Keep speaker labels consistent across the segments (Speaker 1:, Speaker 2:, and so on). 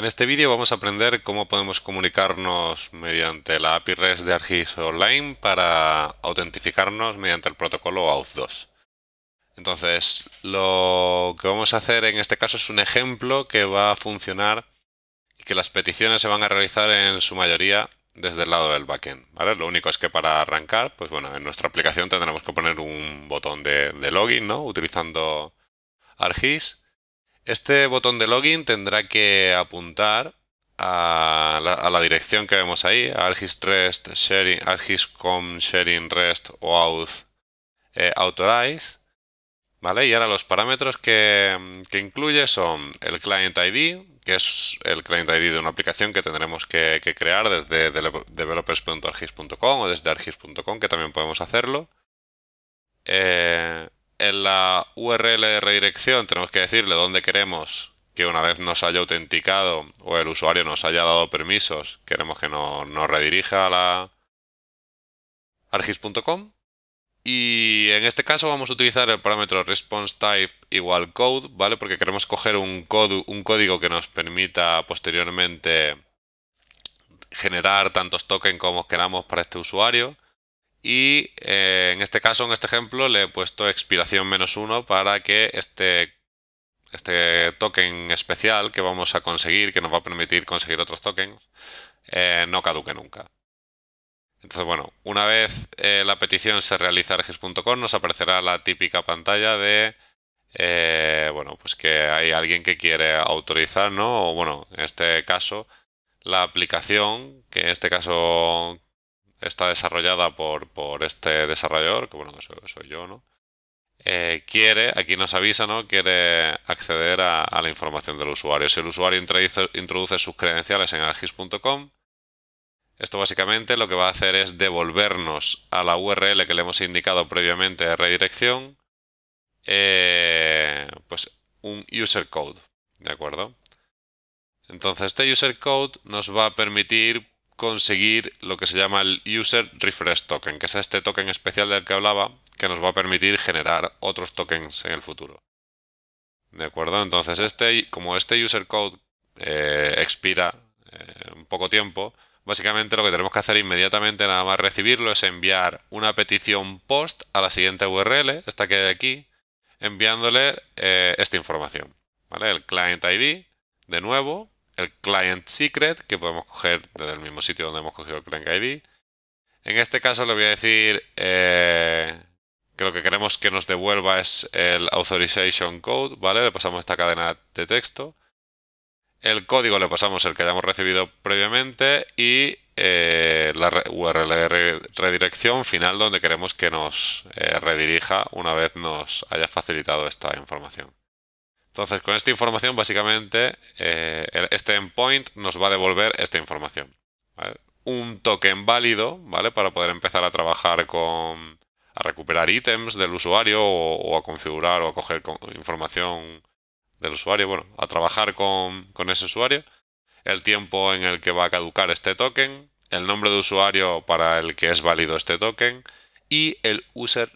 Speaker 1: En este vídeo vamos a aprender cómo podemos comunicarnos mediante la API REST de Argis Online para autentificarnos mediante el protocolo AUTH2. Entonces, lo que vamos a hacer en este caso es un ejemplo que va a funcionar y que las peticiones se van a realizar en su mayoría desde el lado del backend. Lo único es que para arrancar, pues bueno, en nuestra aplicación tendremos que poner un botón de, login, ¿no? Utilizando Argis. Este botón de login tendrá que apuntar a la, dirección que vemos ahí, argis rest sharing, rest o eh, authorize. ¿Vale? Y ahora los parámetros que, incluye son el client ID, que es el client ID de una aplicación que tendremos que, crear desde developers.argis.com o desde argis.com, que también podemos hacerlo. Eh, en la URL de redirección tenemos que decirle dónde queremos que una vez nos haya autenticado o el usuario nos haya dado permisos, queremos que nos, nos redirija a la argis.com. Y en este caso vamos a utilizar el parámetro response type igual code, ¿vale? Porque queremos coger un código que nos permita posteriormente generar tantos tokens como queramos para este usuario y eh, en este caso, en este ejemplo, le he puesto expiración menos uno para que este, este token especial que vamos a conseguir, que nos va a permitir conseguir otros tokens, eh, no caduque nunca. Entonces, bueno, una vez eh, la petición se realiza a regis.com, nos aparecerá la típica pantalla de, bueno, pues que hay alguien que quiere autorizar, ¿no? O bueno, en este caso, la aplicación, que en este caso está desarrollada por, por este desarrollador, que bueno, que soy, yo, ¿no? Eh, quiere, aquí nos avisa, ¿no? Quiere acceder a, la información del usuario. Si el usuario introduce, sus credenciales en argis.com, esto básicamente lo que va a hacer es devolvernos a la URL que le hemos indicado previamente de redirección, eh, pues un user code, ¿de acuerdo? Entonces este user code nos va a permitir conseguir lo que se llama el User Refresh Token, que es este token especial del que hablaba, que nos va a permitir generar otros tokens en el futuro. ¿De acuerdo? Entonces, este, como este User Code eh, expira en eh, un poco tiempo, básicamente lo que tenemos que hacer inmediatamente, nada más recibirlo, es enviar una petición post a la siguiente URL, esta que hay aquí, enviándole eh, esta información. ¿Vale? El client ID, de nuevo, el client secret, que podemos coger desde el mismo sitio donde hemos cogido el client ID. En este caso le voy a decir eh, que lo que queremos que nos devuelva es el authorization code, ¿vale? Le pasamos esta cadena de texto. El código le pasamos el que hayamos recibido previamente y eh, la URL de redirección final donde queremos que nos eh, redirija una vez nos haya facilitado esta información. Entonces, con esta información, básicamente, eh, este endpoint nos va a devolver esta información. Un token válido, ¿vale? Para poder empezar a trabajar con. a recuperar ítems del usuario o, a configurar o a coger información del usuario, bueno, a trabajar con, con ese usuario. El tiempo en el que va a caducar este token, el nombre de usuario para el que es válido este token y el user,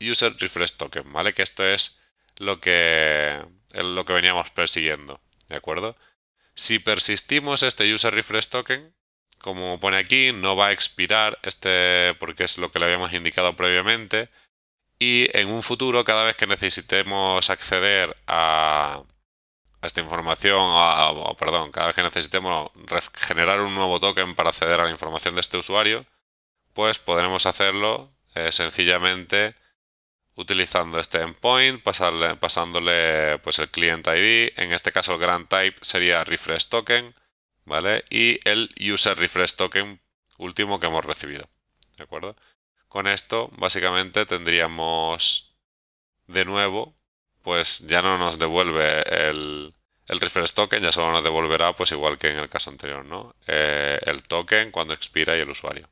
Speaker 1: user refresh token, ¿vale? Que esto es lo que es lo que veníamos persiguiendo, ¿de acuerdo? Si persistimos este user refresh token, como pone aquí, no va a expirar este porque es lo que le habíamos indicado previamente y en un futuro cada vez que necesitemos acceder a, esta información, perdón, cada vez que necesitemos generar un nuevo token para acceder a la información de este usuario, pues podremos hacerlo eh, sencillamente utilizando este endpoint, pasándole pues el client ID, en este caso el grant type sería refresh token, ¿vale? Y el user refresh token último que hemos recibido, ¿de acuerdo? Con esto básicamente tendríamos de nuevo, pues ya no nos devuelve el, el refresh token, ya solo nos devolverá pues igual que en el caso anterior, ¿no? Eh, el token cuando expira y el usuario.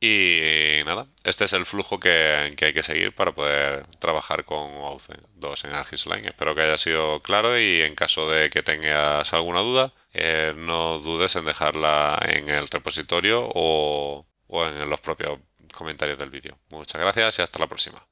Speaker 1: Y nada, este es el flujo que, hay que seguir para poder trabajar con OAuth 2 en ArcGIS Espero que haya sido claro y en caso de que tengas alguna duda, eh, no dudes en dejarla en el repositorio o, o en los propios comentarios del vídeo. Muchas gracias y hasta la próxima.